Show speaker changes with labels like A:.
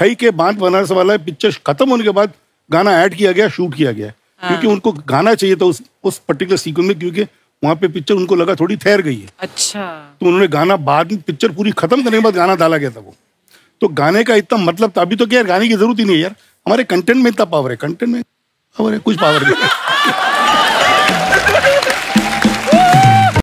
A: खई के बांध बनारस वाला पिक्चर खत्म होने के बाद गाना ऐड किया गया शूट किया गया हाँ। क्योंकि उनको गाना चाहिए था उस उस पर्टिकुलर सीक्वेंस में क्योंकि वहाँ पे पिक्चर उनको लगा थोड़ी ठहर गई है अच्छा तो उन्होंने गाना बाद में पिक्चर पूरी खत्म करने के बाद गाना डाला गया था वो तो गाने का इतना मतलब था अभी तो क्या यार गाने की जरूरत ही नहीं है यार हमारे कंटेंट में इतना पावर है कंटेंट में पावर है कुछ पावर नहीं